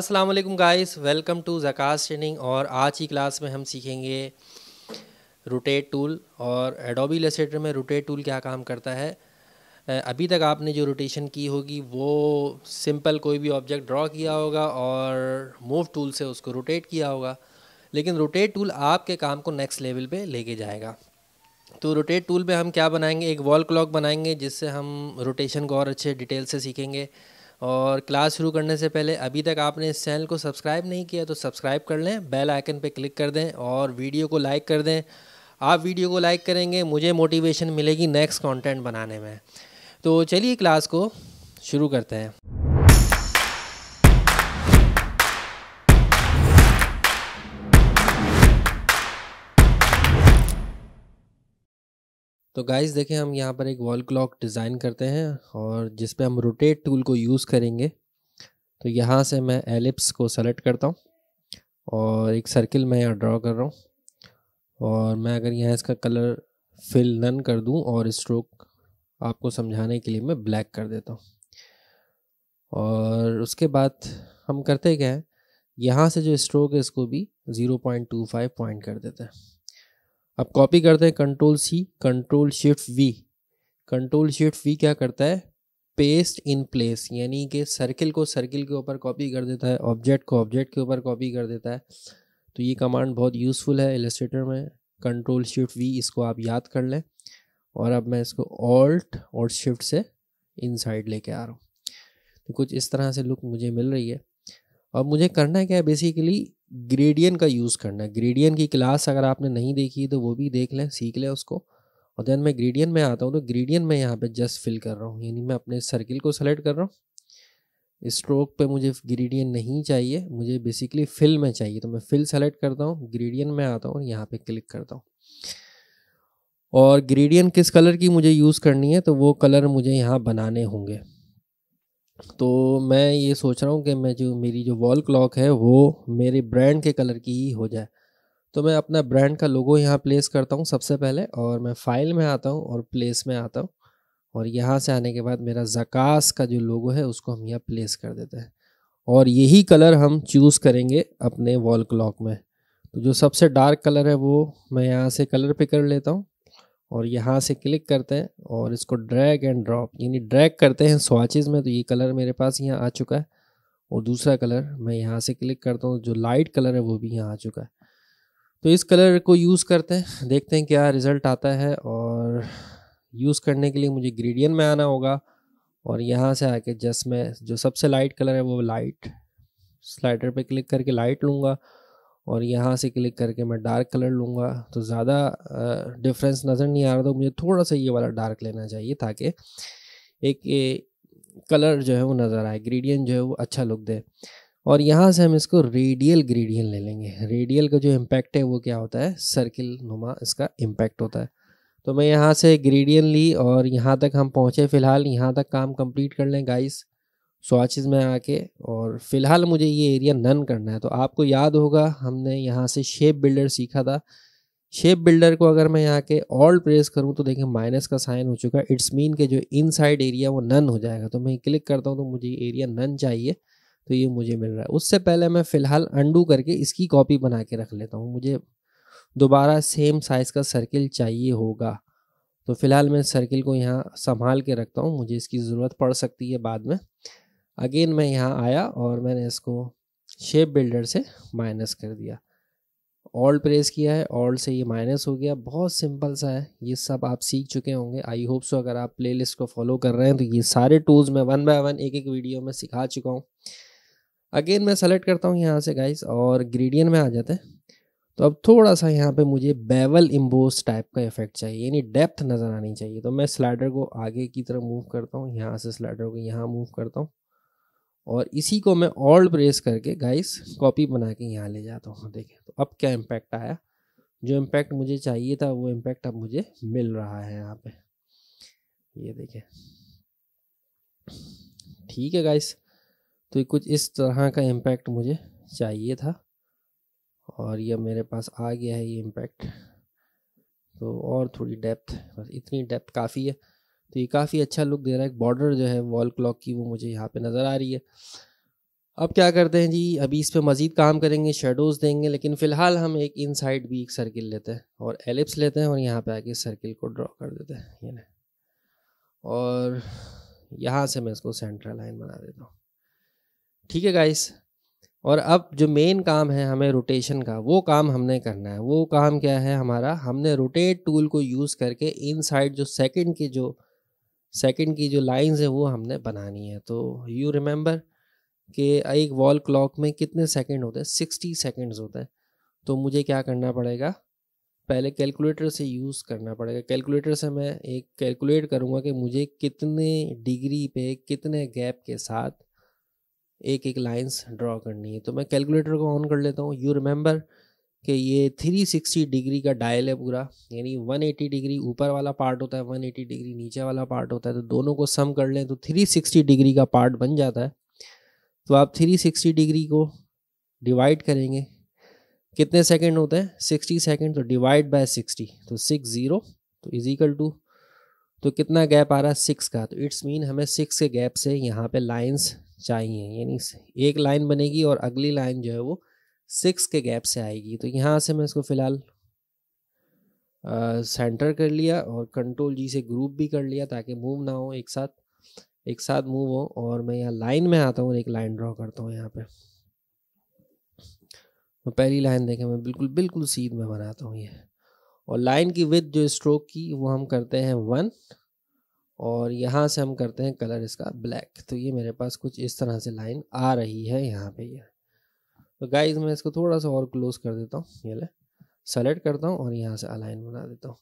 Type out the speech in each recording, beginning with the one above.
Aslam guys welcome to Jakas training और आज की क्लास में हम सीखेंगे रोटेट टूल और एडोबी लेसेटर में रोटेट टूल क्या काम करता है अभी तक आपने जो रोटेशन की होगी वो सिंपल कोई भी ऑब्जेक्ट ड्रॉ किया होगा और मूव टूल से उसको रोटेट किया होगा लेकिन रोटेट टूल आपके काम को नेक्स्ट लेवल पे लेके जाएगा तो रोटेट टूल पे हम क्या बनाएंगे एक वॉल क्लॉक बनाएंगे जिससे हम रोटेशन को और अच्छे डिटेल से सीखेंगे और क्लास शुरू करने से पहले अभी तक आपने इस चैनल को सब्सक्राइब नहीं किया तो सब्सक्राइब कर लें बेल आइकन पे क्लिक कर दें और वीडियो को लाइक कर दें आप वीडियो को लाइक करेंगे मुझे मोटिवेशन मिलेगी नेक्स्ट कंटेंट बनाने में तो चलिए क्लास को शुरू करते हैं तो गाइस देखें हम यहाँ पर एक वॉल क्लॉक डिज़ाइन करते हैं और जिस पे हम रोटेट टूल को यूज़ करेंगे तो यहाँ से मैं एलिप्स को सेलेक्ट करता हूँ और एक सर्किल मैं यहाँ ड्रॉ कर रहा हूँ और मैं अगर यहाँ इसका कलर फिल नन कर दूँ और स्ट्रोक आपको समझाने के लिए मैं ब्लैक कर देता हूँ और उसके बाद हम करते क्या है यहाँ से जो स्ट्रोक है इसको भी zero point two five point कर देते हैं अब कॉपी करते हैं control C control shift V control shift V क्या करता है पेस्ट इन प्लेस यानी कि सर्किल को सर्किल के ऊपर कॉपी कर देता है ऑब्जेक्ट को ऑब्जेक्ट के ऊपर कॉपी कर देता है तो ये कमांड बहुत यूज़फुल है एलिस्ट्रेटर में कंट्रोल शिफ्ट वी इसको आप याद कर लें और अब मैं इसको ऑल्ट और शिफ्ट से इनसाइड लेके आ रहा हूँ तो कुछ इस तरह से लुक मुझे मिल रही है और मुझे करना है क्या है बेसिकली ग्रेडियन का यूज़ करना है ग्रेडियन की क्लास अगर आपने नहीं देखी तो वो भी देख लें सीख लें उसको और देन मैं ग्रेडियन में आता हूँ तो ग्रेडियन में यहाँ पे जस्ट फिल कर रहा हूँ यानी मैं अपने सर्किल को सेलेक्ट कर रहा हूँ स्ट्रोक पे मुझे ग्रेडियन नहीं चाहिए मुझे बेसिकली फिल में चाहिए तो मैं फिल सेलेक्ट करता हूँ ग्रेडियन में आता हूँ और यहाँ पे क्लिक करता हूँ और ग्रेडियन किस कलर की मुझे यूज़ करनी है तो वो कलर मुझे यहाँ बनाने होंगे तो मैं ये सोच रहा हूँ कि मैं जो मेरी जो वॉल क्लॉक है वो मेरे ब्रांड के कलर की ही हो जाए तो मैं अपना ब्रांड का लोगो यहाँ प्लेस करता हूँ सबसे पहले और मैं फाइल में आता हूँ और प्लेस में आता हूँ और यहाँ से आने के बाद मेरा जकास का जो लोगो है उसको हम यहाँ प्लेस कर देते हैं और यही कलर हम चूज़ करेंगे अपने वॉल क्लॉक में तो जो सबसे डार्क कलर है वो मैं यहाँ से कलर पे कर लेता हूँ और यहाँ से क्लिक करते हैं और इसको ड्रैग एंड ड्रॉप यानी ड्रैग करते हैं स्वाचेज़ में तो ये कलर मेरे पास यहाँ आ चुका है और दूसरा कलर मैं यहाँ से क्लिक करता हूँ जो लाइट कलर है वो भी यहाँ आ चुका है तो इस कलर को यूज़ करते हैं देखते हैं क्या रिज़ल्ट आता है और यूज़ करने के लिए मुझे ग्रेडियन में आना होगा और यहाँ से आके जस्ट मैं जो सबसे लाइट कलर है वो लाइट स्लाइडर पे क्लिक करके लाइट लूँगा और यहाँ से क्लिक करके मैं डार्क कलर लूँगा तो ज़्यादा डिफरेंस नज़र नहीं आ रहा था तो मुझे थोड़ा सा ये वाला डार्क लेना चाहिए ताकि एक ए, कलर जो है वो नज़र आए ग्रेडियन जो है वो अच्छा लुक दे और यहाँ से हम इसको रेडियल ग्रेडियन ले लेंगे रेडियल का जो इम्पैक्ट है वो क्या होता है सर्किल नुमा इसका इम्पैक्ट होता है तो मैं यहाँ से ग्रेडियन ली और यहाँ तक हम पहुँचे फ़िलहाल यहाँ तक काम कंप्लीट कर लें गाइस स्वाचेज में आके और फ़िलहाल मुझे ये एरिया नन करना है तो आपको याद होगा हमने यहाँ से शेप बिल्डर सीखा था शेप बिल्डर को अगर मैं यहाँ के ऑल प्रेस करूँ तो देखें माइनस का साइन हो चुका है इट्स मीन के जो इनसाइड एरिया वो नन हो जाएगा तो मैं क्लिक करता हूँ तो मुझे एरिया नन चाहिए तो ये मुझे मिल रहा है उससे पहले मैं फ़िलहाल अंडू करके इसकी कॉपी बना के रख लेता हूँ मुझे दोबारा सेम साइज़ का सर्किल चाहिए होगा तो फ़िलहाल मैं सर्किल को यहाँ संभाल के रखता हूँ मुझे इसकी ज़रूरत पड़ सकती है बाद में अगेन मैं यहाँ आया और मैंने इसको शेप बिल्डर से माइनस कर दिया ऑल्ड प्रेस किया है ऑल्ड से ये माइनस हो गया बहुत सिंपल सा है ये सब आप सीख चुके होंगे आई होप सो अगर आप प्लेलिस्ट को फॉलो कर रहे हैं तो ये सारे टूल्स मैं वन बाय वन एक एक वीडियो में सिखा चुका हूँ अगेन मैं सेलेक्ट करता हूँ यहाँ से गाइस और ग्रेडियन में आ जाते हैं तो अब थोड़ा सा यहाँ पे मुझे बेवल इम्बोस टाइप का इफेक्ट चाहिए यानी डेप्थ नज़र आनी चाहिए तो मैं स्लाइडर को आगे की तरफ मूव करता हूँ यहाँ से स्लाइडर को यहाँ मूव करता हूँ और इसी को मैं ऑल्ड प्रेस करके गाइस कॉपी बना के यहाँ ले जाता हूँ देखें तो अब क्या इम्पैक्ट आया जो इम्पैक्ट मुझे चाहिए था वो इम्पैक्ट अब मुझे मिल रहा है यहाँ पे ये देखें ठीक है गाइस तो कुछ इस तरह का इम्पैक्ट मुझे चाहिए था और यह मेरे पास आ गया है ये इम्पैक्ट तो और थोड़ी डेप्थ बस इतनी डेप्थ काफ़ी है तो ये काफ़ी अच्छा लुक दे रहा है एक बॉर्डर जो है वॉल क्लॉक की वो मुझे यहाँ पे नज़र आ रही है अब क्या करते हैं जी अभी इस पर मज़ीद काम करेंगे शेडोज़ देंगे लेकिन फ़िलहाल हम एक इन साइड भी एक सर्किल लेते हैं और एलिप्स लेते हैं और यहाँ पे आके सर्किल को ड्रॉ कर देते हैं ये और यहाँ से मैं इसको सेंट्रल लाइन बना देता हूँ ठीक है गाइस और अब जो मेन काम है हमें रोटेशन का वो काम हमने करना है वो काम क्या है हमारा हमने रोटेट टूल को यूज़ करके इनसाइड जो सेकंड के जो सेकंड की जो लाइंस है वो हमने बनानी है तो यू रिमेंबर कि एक वॉल क्लॉक में कितने सेकंड होते हैं सिक्सटी सेकेंड्स होते हैं तो मुझे क्या करना पड़ेगा पहले कैलकुलेटर से यूज़ करना पड़ेगा कैलकुलेटर से मैं एक कैलकुलेट करूँगा कि मुझे कितने डिग्री पे कितने गैप के साथ एक एक लाइंस ड्रॉ करनी है तो मैं कैलकुलेटर को ऑन कर लेता हूँ यू रिमेंबर कि ये 360 डिग्री का डायल है पूरा यानी 180 डिग्री ऊपर वाला पार्ट होता है 180 डिग्री नीचे वाला पार्ट होता है तो दोनों को सम कर लें तो 360 डिग्री का पार्ट बन जाता है तो आप 360 डिग्री को डिवाइड करेंगे कितने सेकंड होते हैं 60 सेकंड तो डिवाइड बाय 60 तो सिक्स ज़ीरो तो इजिकल टू तो कितना गैप आ रहा है सिक्स का तो इट्स मीन हमें सिक्स के गैप से यहाँ पे लाइंस चाहिए यानी एक लाइन बनेगी और अगली लाइन जो है वो सिक्स के गैप से आएगी तो यहाँ से मैं इसको फ़िलहाल सेंटर कर लिया और कंट्रोल जी से ग्रुप भी कर लिया ताकि मूव ना हो एक साथ एक साथ मूव हो और मैं यहाँ लाइन में आता हूँ और एक लाइन ड्रॉ करता हूँ यहाँ पे तो पहली लाइन देखें मैं बिल्कुल बिल्कुल सीध में बनाता हूँ ये और लाइन की विथ जो स्ट्रोक की वो हम करते हैं वन और यहाँ से हम करते हैं कलर इसका ब्लैक तो ये मेरे पास कुछ इस तरह से लाइन आ रही है यहाँ पे यह। तो गाइज मैं इसको थोड़ा सा और क्लोज कर देता हूँ ये ले सेलेक्ट करता हूँ और यहाँ से अलाइन बना देता हूँ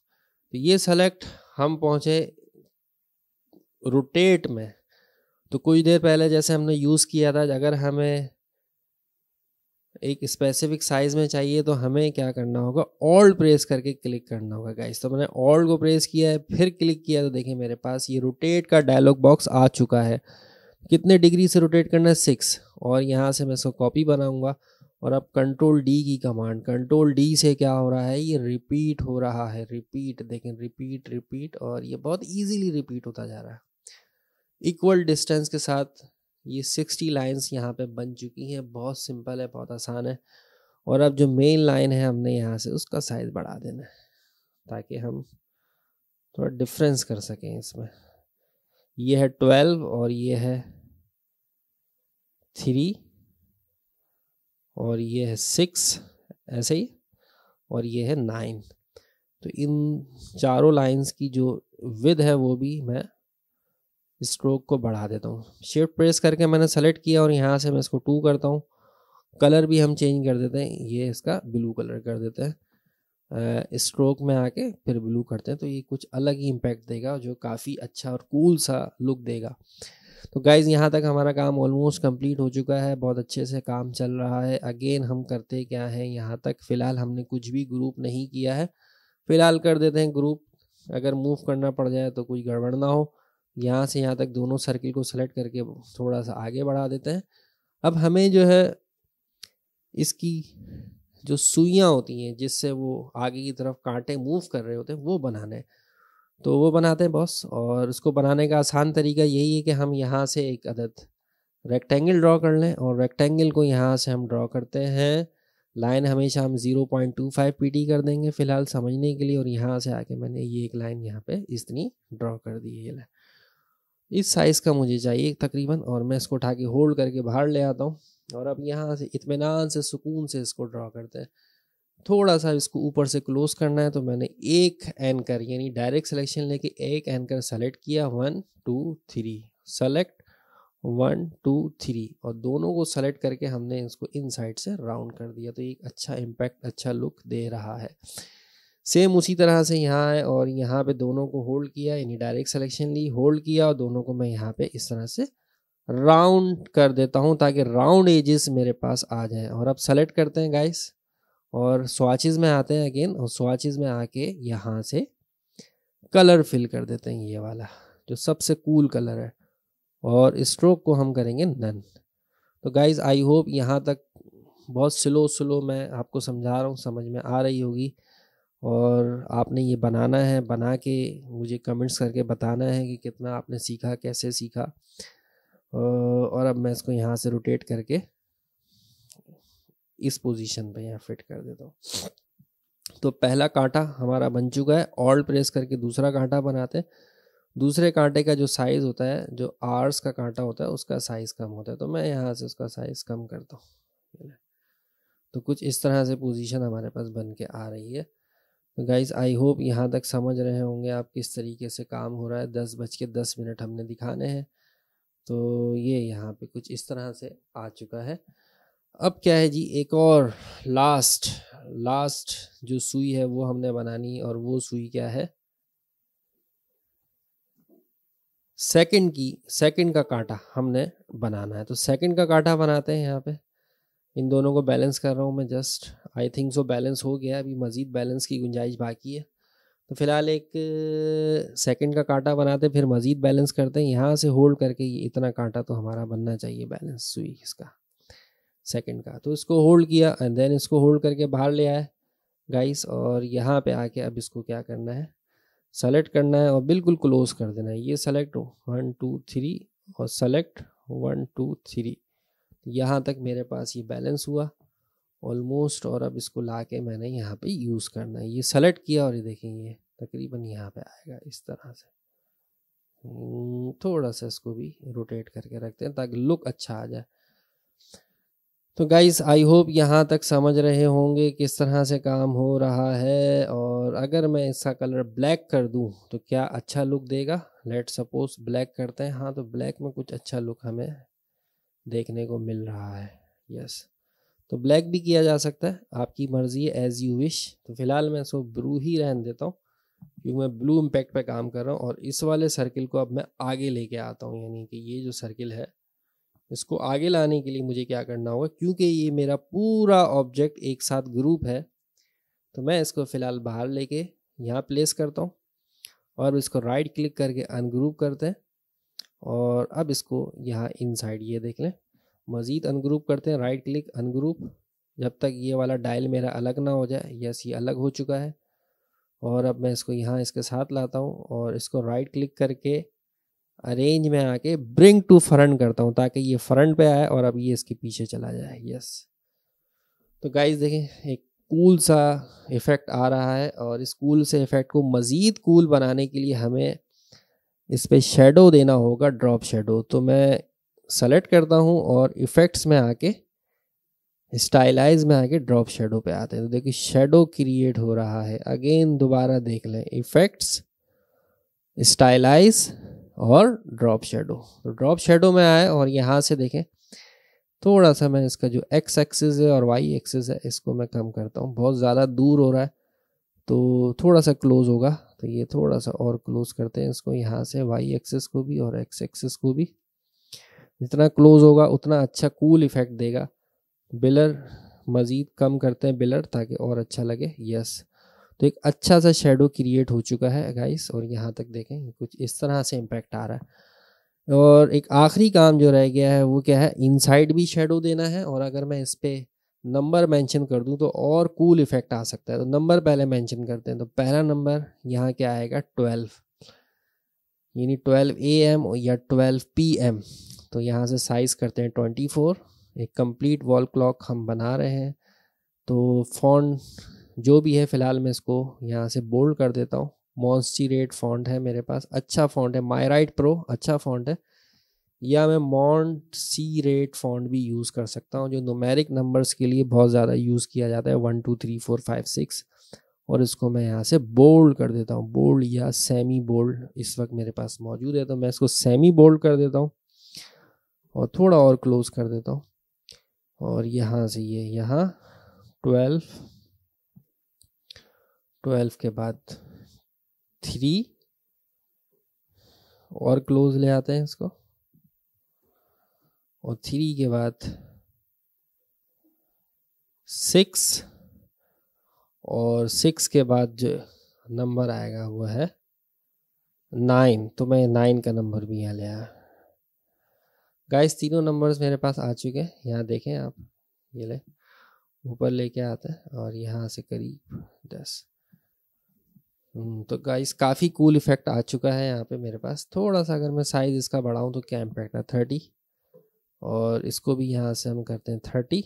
तो ये सेलेक्ट हम पहुँचे रोटेट में तो कुछ देर पहले जैसे हमने यूज़ किया था अगर हमें एक स्पेसिफिक साइज़ में चाहिए तो हमें क्या करना होगा ऑल्ट प्रेस करके क्लिक करना होगा गाइस तो मैंने ऑल्ट को प्रेस किया है फिर क्लिक किया तो देखिए मेरे पास ये रोटेट का डायलॉग बॉक्स आ चुका है कितने डिग्री से रोटेट करना है सिक्स और यहाँ से मैं इसको कॉपी बनाऊँगा और अब कंट्रोल डी की कमांड कंट्रोल डी से क्या हो रहा है ये रिपीट हो रहा है रिपीट देखें रिपीट रिपीट और ये बहुत इजीली रिपीट होता जा रहा है इक्वल डिस्टेंस के साथ ये सिक्सटी लाइन्स यहाँ पे बन चुकी हैं बहुत सिंपल है बहुत आसान है और अब जो मेन लाइन है हमने यहाँ से उसका साइज़ बढ़ा देना है ताकि हम थोड़ा डिफ्रेंस कर सकें इसमें यह है ट्वेल्व और ये है थ्री और ये है सिक्स ऐसे ही और ये है नाइन तो इन चारों लाइंस की जो विद है वो भी मैं स्ट्रोक को बढ़ा देता हूँ शिफ्ट प्रेस करके मैंने सेलेक्ट किया और यहाँ से मैं इसको टू करता हूँ कलर भी हम चेंज कर देते हैं ये इसका ब्लू कलर कर देते हैं स्ट्रोक में आके फिर ब्लू करते हैं तो ये कुछ अलग ही इम्पैक्ट देगा जो काफ़ी अच्छा और कूल सा लुक देगा तो गाइज़ यहाँ तक हमारा काम ऑलमोस्ट कंप्लीट हो चुका है बहुत अच्छे से काम चल रहा है अगेन हम करते क्या हैं यहाँ तक फ़िलहाल हमने कुछ भी ग्रुप नहीं किया है फ़िलहाल कर देते हैं ग्रुप अगर मूव करना पड़ जाए तो कुछ गड़बड़ ना हो यहाँ से यहाँ तक दोनों सर्किल को सेलेक्ट करके थोड़ा सा आगे बढ़ा देते हैं अब हमें जो है इसकी जो सुइयाँ होती हैं जिससे वो आगे की तरफ कांटे मूव कर रहे होते हैं वो बनाने हैं तो वो बनाते हैं बॉस और उसको बनाने का आसान तरीका यही है कि हम यहाँ से एक अदद रेक्टेंगल ड्रॉ कर लें और रेक्टेंगल को यहाँ से हम ड्रॉ करते हैं लाइन हमेशा हम 0.25 टी कर देंगे फ़िलहाल समझने के लिए और यहाँ से आके मैंने ये एक लाइन यहाँ पे इतनी ड्रॉ कर दी है लाइन इस साइज़ का मुझे चाहिए तकरीबन और मैं इसको उठा के होल्ड करके बाहर ले आता हूँ और अब यहाँ से इतमान से सुकून से इसको ड्रॉ करते हैं थोड़ा सा इसको ऊपर से क्लोज करना है तो मैंने एक एंकर यानी डायरेक्ट सिलेक्शन लेके एक एंकर सेलेक्ट किया one two three select one two three और दोनों को सेलेक्ट करके हमने इसको इन साइड से राउंड कर दिया तो एक अच्छा इम्पैक्ट अच्छा लुक दे रहा है सेम उसी तरह से यहाँ है और यहाँ पे दोनों को होल्ड किया यानी डायरेक्ट सिलेक्शन ली होल्ड किया और दोनों को मैं यहाँ पे इस तरह से राउंड कर देता हूँ ताकि राउंड एजेस मेरे पास आ जाए और अब सेलेक्ट करते हैं गाइस और स्वाचिज में आते हैं अगेन और स्वाचिज में आके यहाँ से कलर फिल कर देते हैं ये वाला जो सबसे कूल कलर है और स्ट्रोक को हम करेंगे नन तो गाइज आई होप यहाँ तक बहुत स्लो स्लो मैं आपको समझा रहा हूँ समझ में आ रही होगी और आपने ये बनाना है बना के मुझे कमेंट्स करके बताना है कि कितना आपने सीखा कैसे सीखा और अब मैं इसको यहाँ से रोटेट करके इस पोजीशन पे यहाँ फिट कर देता हूँ तो पहला कांटा हमारा बन चुका है ऑल्ट प्रेस करके दूसरा कांटा बनाते हैं दूसरे कांटे का जो साइज़ होता है जो आर्स का कांटा होता है उसका साइज़ कम होता है तो मैं यहाँ से उसका साइज़ कम करता हूँ तो कुछ इस तरह से पोजीशन हमारे पास बन के आ रही है तो गाइज़ आई होप यहाँ तक समझ रहे होंगे आप किस तरीके से काम हो रहा है दस बज के दस मिनट हमने दिखाने हैं तो ये यहाँ पे कुछ इस तरह से आ चुका है अब क्या है जी एक और लास्ट लास्ट जो सुई है वो हमने बनानी और वो सुई क्या है सेकंड की सेकंड का कांटा हमने बनाना है तो सेकंड का कांटा बनाते हैं यहाँ पे इन दोनों को बैलेंस कर रहा हूँ मैं just I think so balance हो गया अभी मज़ीद बैलेंस की गुंजाइश बाकी है तो फ़िलहाल एक सेकंड का कांटा बनाते फिर मज़ीद बैलेंस करते हैं यहाँ से होल्ड करके ये इतना कांटा तो हमारा बनना चाहिए बैलेंस सुई इसका सेकंड का तो इसको होल्ड किया एंड देन इसको होल्ड करके बाहर ले आए गाइस और यहाँ पे आके अब इसको क्या करना है सेलेक्ट करना है और बिल्कुल क्लोज कर देना है ये सेलेक्ट वन टू थ्री और सेलेक्ट वन टू थ्री यहाँ तक मेरे पास ये बैलेंस हुआ ऑलमोस्ट और अब इसको ला के मैंने यहाँ पे यूज़ करना है ये सेलेक्ट किया और ये देखेंगे तकरीबन यहाँ पे आएगा इस तरह से हम्म, थोड़ा सा इसको भी रोटेट करके रखते हैं ताकि लुक अच्छा आ जाए तो गाइस आई होप यहाँ तक समझ रहे होंगे किस तरह से काम हो रहा है और अगर मैं इसका कलर ब्लैक कर दूँ तो क्या अच्छा लुक देगा लेट सपोज ब्लैक करते हैं हाँ तो ब्लैक में कुछ अच्छा लुक हमें देखने को मिल रहा है यस तो ब्लैक भी किया जा सकता है आपकी मर्ज़ी है एज़ यू विश तो फ़िलहाल मैं इसको ब्लू ही रहन देता हूँ क्योंकि मैं ब्लू इम्पैक्ट पे काम कर रहा हूँ और इस वाले सर्किल को अब मैं आगे लेके आता हूँ यानी कि ये जो सर्किल है इसको आगे लाने के लिए मुझे क्या करना होगा क्योंकि ये मेरा पूरा ऑब्जेक्ट एक साथ ग्रुप है तो मैं इसको फ़िलहाल बाहर लेके यहाँ प्लेस करता हूँ और इसको राइट क्लिक करके अनग्रुप करते हैं और अब इसको यहाँ इनसाइड ये देख लें मज़ीद अनग्रुप करते हैं राइट क्लिक अनग्रुप जब तक ये वाला डायल मेरा अलग ना हो जाए यस ये अलग हो चुका है और अब मैं इसको यहाँ इसके साथ लाता हूँ और इसको राइट क्लिक करके अरेंज में आके ब्रिंग टू फ्रंट करता हूँ ताकि ये फ्रंट पे आए और अब ये इसके पीछे चला जाए यस तो गाइस देखें एक कूल सा इफ़ेक्ट आ रहा है और इस कूल से इफ़ेक्ट को मज़ीद कूल बनाने के लिए हमें इस पर शेडो देना होगा ड्रॉप शेडो तो मैं सेलेक्ट करता हूँ और इफ़ेक्ट्स में आके स्टाइलाइज में आके ड्रॉप शेडो पे आते हैं तो देखिए शेडो क्रिएट हो रहा है अगेन दोबारा देख लें इफ़ेक्ट्स स्टाइलाइज और ड्रॉप शेडो तो ड्रॉप शेडो में आए और यहाँ से देखें थोड़ा सा मैं इसका जो एक्स एक्सिस है और वाई एक्सिस है इसको मैं कम करता हूँ बहुत ज़्यादा दूर हो रहा है तो थोड़ा सा क्लोज होगा तो ये थोड़ा सा और क्लोज करते हैं इसको यहाँ से वाई एक्सिस को भी और एक्स एक्सिस को भी जितना क्लोज होगा उतना अच्छा कूल इफेक्ट देगा बिलर मज़ीद कम करते हैं बिलर ताकि और अच्छा लगे यस तो एक अच्छा सा शेडो क्रिएट हो चुका है गाइस और यहाँ तक देखें कुछ इस तरह से इम्पैक्ट आ रहा है और एक आखिरी काम जो रह गया है वो क्या है इनसाइड भी शेडो देना है और अगर मैं इस पर नंबर मेंशन कर दूं तो और कूल cool इफेक्ट आ सकता है तो नंबर पहले मेंशन करते हैं तो पहला नंबर यहाँ क्या आएगा ट्वेल्व यानी ट्वेल्व ए एम या ट्वेल्व पी एम तो यहाँ से साइज़ करते हैं ट्वेंटी फोर एक कंप्लीट वॉल क्लॉक हम बना रहे हैं तो फॉन्ट जो भी है फ़िलहाल मैं इसको यहाँ से बोल्ड कर देता हूँ मॉन्स्टीरेट फॉन्ट है मेरे पास अच्छा फॉन्ट है माइराइट प्रो अच्छा फॉन्ट है या मैं मॉन्ट सी रेट फॉन्ट भी यूज़ कर सकता हूँ जो नोमेरिक नंबर्स के लिए बहुत ज़्यादा यूज़ किया जाता है one two three four five six और इसको मैं यहाँ से बोल्ड कर देता हूँ बोल्ड या सेमी बोल्ड इस वक्त मेरे पास मौजूद है तो मैं इसको सेमी बोल्ड कर देता हूँ और थोड़ा और क्लोज कर देता हूँ और यहाँ से ये यह यहाँ ट्वेल्व ट्वेल्व के बाद थ्री और क्लोज ले आते हैं इसको और थ्री के बाद सिक्स और सिक्स के बाद जो नंबर आएगा वो है नाइन तो मैं नाइन का नंबर भी यहाँ ले आया गाइस तीनों नंबर्स मेरे पास आ चुके हैं यहाँ देखें आप ये ले ऊपर लेके आते हैं और यहाँ से करीब दस हम्म, तो गाइस काफ़ी कूल इफेक्ट आ चुका है यहाँ पे मेरे पास थोड़ा सा अगर मैं साइज़ इसका बढ़ाऊँ तो क्या इम्पैक्ट है थर्टी और इसको भी यहाँ से हम करते हैं थर्टी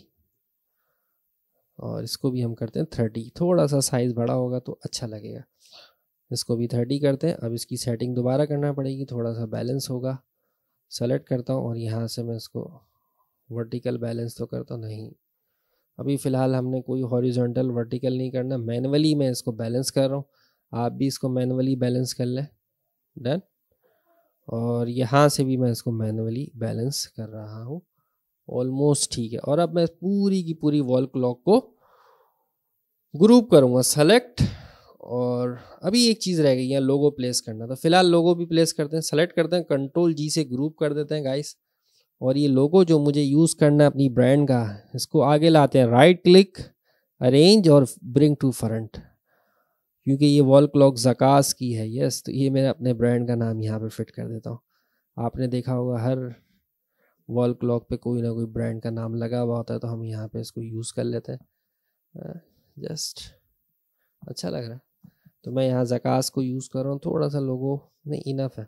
और इसको भी हम करते हैं थर्टी थोड़ा सा साइज़ बड़ा होगा तो अच्छा लगेगा इसको भी थर्टी करते हैं अब इसकी सेटिंग दोबारा करना पड़ेगी थोड़ा सा बैलेंस होगा सेलेक्ट करता हूँ और यहाँ से मैं इसको वर्टिकल बैलेंस तो करता हूँ नहीं अभी फ़िलहाल हमने कोई हॉरिजॉन्टल वर्टिकल नहीं करना मैनअली मैं इसको बैलेंस कर रहा हूँ आप भी इसको मैनुअली बैलेंस कर लें डन और यहाँ से भी मैं इसको मैनुअली बैलेंस कर रहा हूँ ऑलमोस्ट ठीक है और अब मैं पूरी की पूरी वॉल क्लॉक को ग्रुप करूँगा सेलेक्ट और अभी एक चीज़ रह गई है लोगो प्लेस करना तो फिलहाल लोगो भी प्लेस करते हैं सेलेक्ट करते हैं कंट्रोल जी से ग्रुप कर देते हैं गाइस और ये लोगो जो मुझे यूज़ करना है अपनी ब्रांड का इसको आगे लाते हैं राइट क्लिक अरेंज और ब्रिंग टू फ्रंट क्योंकि ये वॉल क्लॉक जकास की है यस तो ये मैं अपने ब्रांड का नाम यहाँ पे फिट कर देता हूँ आपने देखा होगा हर वॉल क्लॉक पे कोई ना कोई ब्रांड का नाम लगा हुआ होता है तो हम यहाँ पे इसको यूज़ कर लेते हैं जस्ट अच्छा लग रहा है तो मैं यहाँ जकास को यूज़ कर रहा हूँ थोड़ा सा लोगों नहीं इनफ है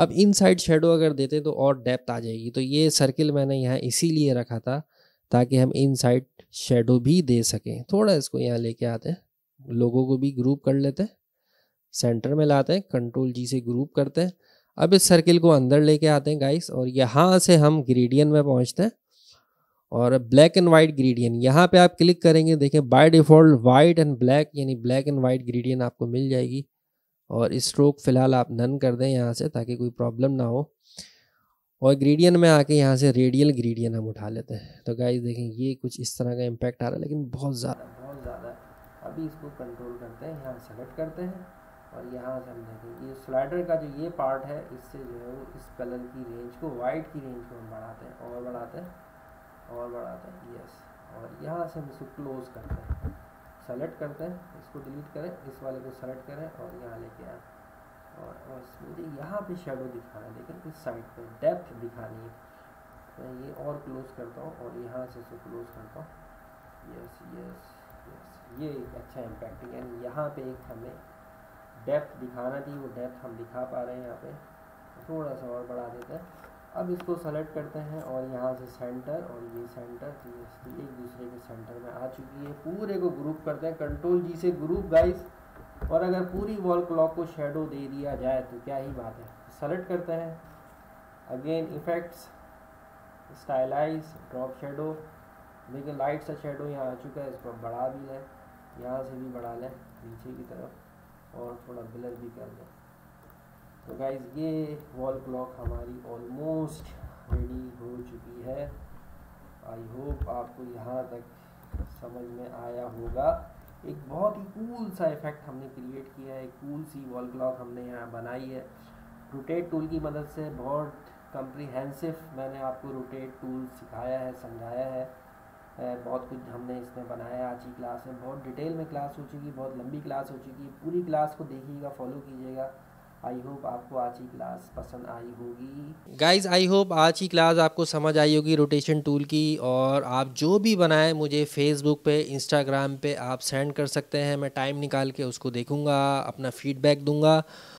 अब इन साइड शेडो अगर देते तो और डेप्थ आ जाएगी तो ये सर्किल मैंने यहाँ इसीलिए रखा था ताकि हम इन साइड शेडो भी दे सकें थोड़ा इसको यहाँ लेके आते हैं लोगों को भी ग्रुप कर लेते हैं सेंटर में लाते हैं कंट्रोल जी से ग्रुप करते हैं अब इस सर्किल को अंदर लेके आते हैं गाइस और यहाँ से हम ग्रेडियन में पहुँचते हैं और ब्लैक एंड वाइट ग्रेडियन यहाँ पे आप क्लिक करेंगे देखें by default white and black यानी ब्लैक एंड वाइट ग्रेडियन आपको मिल जाएगी और स्ट्रोक फ़िलहाल आप नन कर दें यहाँ से ताकि कोई प्रॉब्लम ना हो और ग्रेडियन में आके यहाँ से रेडियल ग्रेडियन हम उठा लेते हैं तो गाइस देखें ये कुछ इस तरह का इम्पैक्ट आ रहा है लेकिन बहुत ज़्यादा अभी इसको कंट्रोल करते हैं यहाँ सेलेक्ट करते हैं और यहाँ से हम देखें ये स्लाइडर का जो ये पार्ट है इससे जो है वो इस कलर की रेंज को वाइट की रेंज को हम बढ़ाते हैं और बढ़ाते हैं और बढ़ाते हैं यस और यहाँ से हम इसको क्लोज करते हैं सेलेक्ट करते हैं इसको डिलीट करें इस वाले को सेलेक्ट करें और यहाँ लेके आए और, मुझे यहाँ पर शेडो दिखाना है लेकिन इस साइड पर डेप्थ दिखानी है मैं ये और क्लोज करता हूँ और यहाँ से इसको क्लोज करता हूँ यस यस ये एक अच्छा इम्पैक्टिंग एंड यहाँ पे एक हमें डेप्थ दिखाना थी वो डेप्थ हम दिखा पा रहे हैं यहाँ पे थोड़ा सा और बढ़ा देते हैं अब इसको सेलेक्ट करते हैं और यहाँ से सेंटर और ये तो सेंटर एक दूसरे के सेंटर में आ चुकी है पूरे को ग्रुप करते हैं कंट्रोल जी से ग्रुप गाइस और अगर पूरी वॉल क्लॉक को शेडो दे दिया जाए तो क्या ही बात है सेलेक्ट करते हैं again effects stylize drop shadow देखिए लाइट सा शेडो यहाँ आ चुका है इसको बढ़ा भी है यहाँ से भी बढ़ा लें नीचे की तरफ और थोड़ा ब्लर भी कर लें तो गाइज ये वॉल क्लॉक हमारी ऑलमोस्ट रेडी हो चुकी है आई होप आपको यहाँ तक समझ में आया होगा एक बहुत ही कूल सा इफेक्ट हमने क्रिएट किया है एक कूल सी वॉल क्लॉक हमने यहाँ बनाई है रोटेट टूल की मदद से बहुत कम्प्रीहेंसिव मैंने आपको रोटेट टूल सिखाया है समझाया है बहुत कुछ हमने इसमें बनाया आज की क्लास में बहुत डिटेल में क्लास हो चुकी बहुत लंबी क्लास हो चुकी है पूरी क्लास को देखिएगा फॉलो कीजिएगा आई होप आपको आज की क्लास पसंद आई होगी गाइज आई होप आज की क्लास आपको समझ आई होगी रोटेशन टूल की और आप जो भी बनाएं मुझे फेसबुक पे इंस्टाग्राम पे आप सेंड कर सकते हैं मैं टाइम निकाल के उसको देखूंगा अपना फीडबैक दूंगा